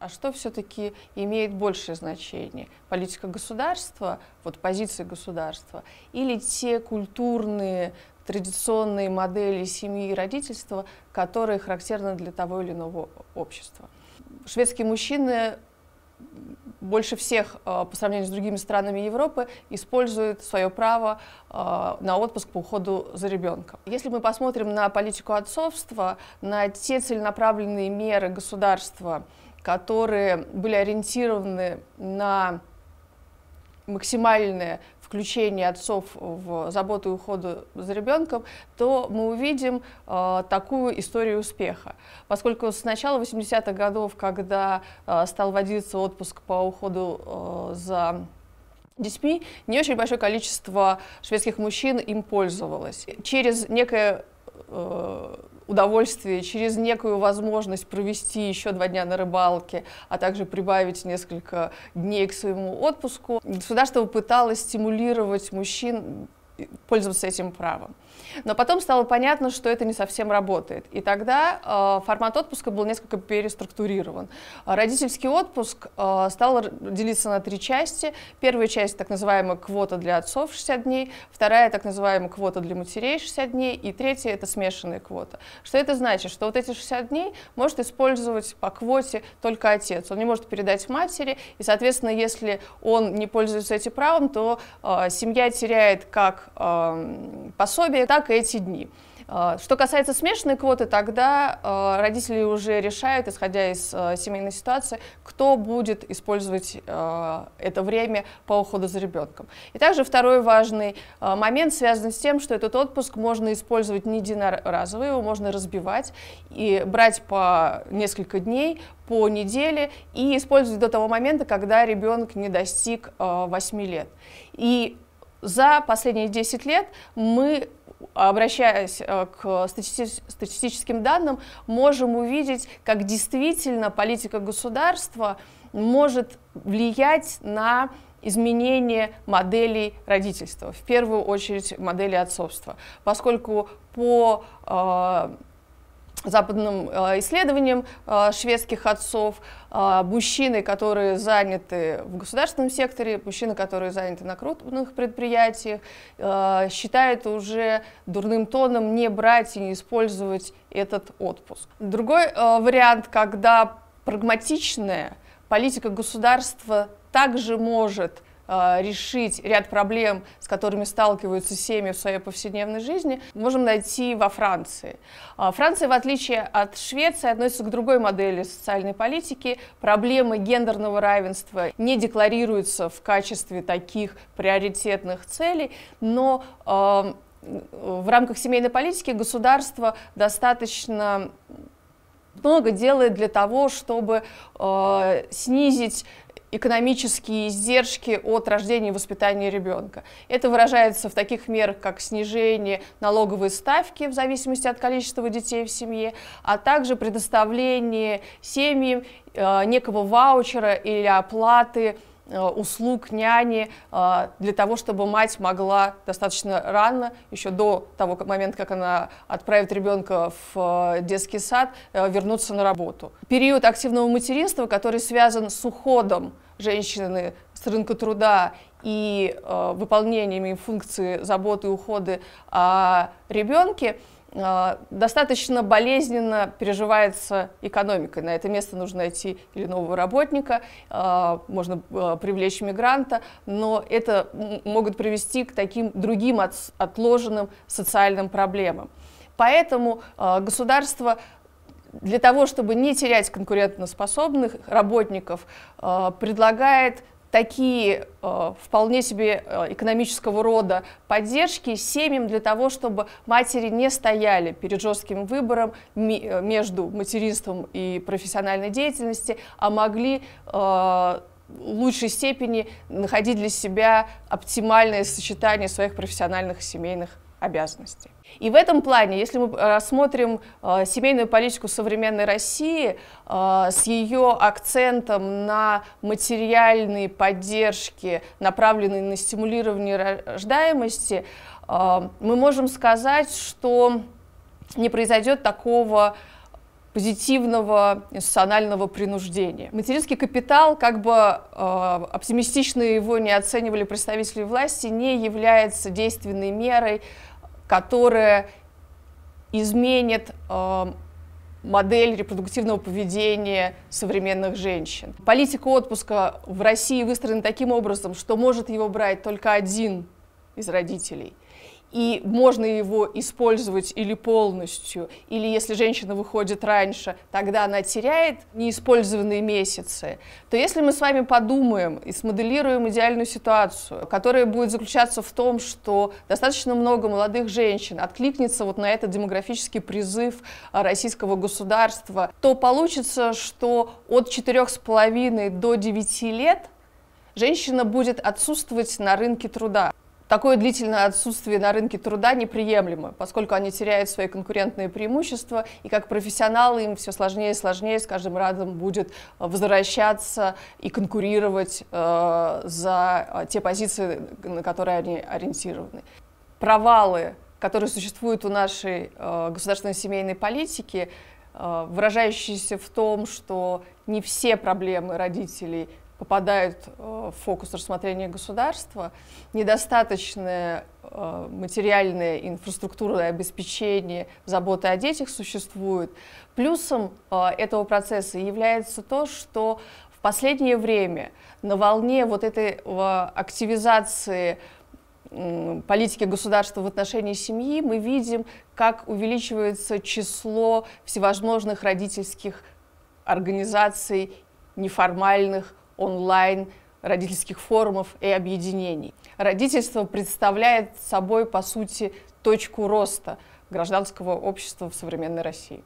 А что все-таки имеет большее значение? Политика государства, вот позиции государства, или те культурные, традиционные модели семьи и родительства, которые характерны для того или иного общества? шведские мужчины больше всех э, по сравнению с другими странами Европы используют свое право э, на отпуск по уходу за ребенком. Если мы посмотрим на политику отцовства, на те целенаправленные меры государства, которые были ориентированы на максимальное включение отцов в заботу и уходу за ребенком, то мы увидим э, такую историю успеха. Поскольку с начала 80-х годов, когда э, стал вводиться отпуск по уходу э, за детьми, не очень большое количество шведских мужчин им пользовалось. Через некое э, удовольствие через некую возможность провести еще два дня на рыбалке, а также прибавить несколько дней к своему отпуску. Государство пыталось стимулировать мужчин пользоваться этим правом. Но потом стало понятно, что это не совсем работает. И тогда э, формат отпуска был несколько переструктурирован. Родительский отпуск э, стал делиться на три части. Первая часть так называемая квота для отцов 60 дней, вторая так называемая квота для матерей 60 дней и третья это смешанная квота. Что это значит? Что вот эти 60 дней может использовать по квоте только отец. Он не может передать матери, и, соответственно, если он не пользуется этим правом, то э, семья теряет как как пособие, так и эти дни. А, что касается смешанной квоты, тогда а, родители уже решают, исходя из а, семейной ситуации, кто будет использовать это время по уходу за ребенком. И также второй важный момент связан с тем, что этот отпуск можно использовать не единоразово, его можно разбивать и брать по несколько дней, по неделе и использовать до того момента, когда ребенок не достиг 8 лет. И за последние 10 лет мы обращаясь э, к статистическим данным, можем увидеть, как действительно политика государства может влиять на изменение моделей родительства, в первую очередь модели отцовства, поскольку по э, западным э, исследованиям э, шведских отцов, э, мужчины, которые заняты в государственном секторе, мужчины, которые заняты на крупных предприятиях, считают уже дурным тоном не брать и не использовать этот отпуск. Другой вариант, когда прагматичная политика государства также может а, решить ряд проблем, с которыми сталкиваются семьи в своей повседневной жизни, можем найти во Франции. А, Франция, в отличие от Швеции, относится к другой модели социальной политики. Проблемы гендерного равенства не декларируются в качестве таких приоритетных целей, но а, в рамках семейной политики государство достаточно много делает для того, чтобы снизить экономические издержки от рождения и воспитания ребенка. Это выражается в таких мерах, как снижение налоговой ставки в зависимости от количества детей в семье, а также предоставление семьям э, некого ваучера или оплаты Э, услуг няни э, для того, чтобы мать могла достаточно рано, еще до того момента, как она отправит ребенка в э, детский сад, вернуться на работу. Период активного материнства, который связан с уходом женщины с рынка труда и выполнением функции заботы и ухода о ребенке, Э, достаточно болезненно переживается экономикой. На это место нужно найти или нового работника, э, можно э, привлечь мигранта, но это могут привести к таким другим отложенным социальным проблемам. Поэтому государство для того, чтобы не терять конкурентоспособных работников, предлагает такие э, вполне себе э, экономического рода поддержки семьям для того, чтобы матери не стояли перед жестким выбором э, между материнством и профессиональной деятельностью, а могли э, лучшей степени находить для себя оптимальное сочетание своих профессиональных и семейных обязанностей. И в этом плане, если мы э, рассмотрим э, семейную политику современной России э, с ее акцентом на материальные поддержки, направленные на стимулирование рождаемости, э, мы можем сказать, что не произойдет такого позитивного институционального принуждения. Материнский капитал, как бы э, оптимистично его не оценивали представители власти, не является действенной мерой, которая изменит э, модель репродуктивного поведения современных женщин. Политика отпуска в России выстроена таким образом, что может его брать только один из родителей – и можно его использовать или полностью, или если женщина выходит раньше, тогда она теряет неиспользованные месяцы, то если мы с вами подумаем и смоделируем идеальную ситуацию, которая будет заключаться в том, что достаточно много молодых женщин откликнется вот на этот демографический призыв а, российского государства, то получится, что от 4,5 до 9 лет женщина будет отсутствовать на рынке труда. Такое длительное отсутствие на рынке труда неприемлемо, поскольку они теряют свои конкурентные преимущества, и как профессионалы им все сложнее и сложнее с каждым разом будет э, возвращаться и конкурировать э, за э, те позиции, на которые они ориентированы. Провалы, которые существуют у нашей э, государственной семейной политики, э, выражающиеся в том, что не все проблемы родителей попадают э, в фокус рассмотрения государства, недостаточное э, материальное инфраструктурное обеспечение, заботы о детях существует. Плюсом э, этого процесса является то, что в последнее время на волне вот этой активизации политики государства в отношении семьи мы видим, как увеличивается число всевозможных родительских организаций неформальных онлайн родительских форумов и объединений. Родительство представляет собой, по сути, точку роста гражданского общества в современной России.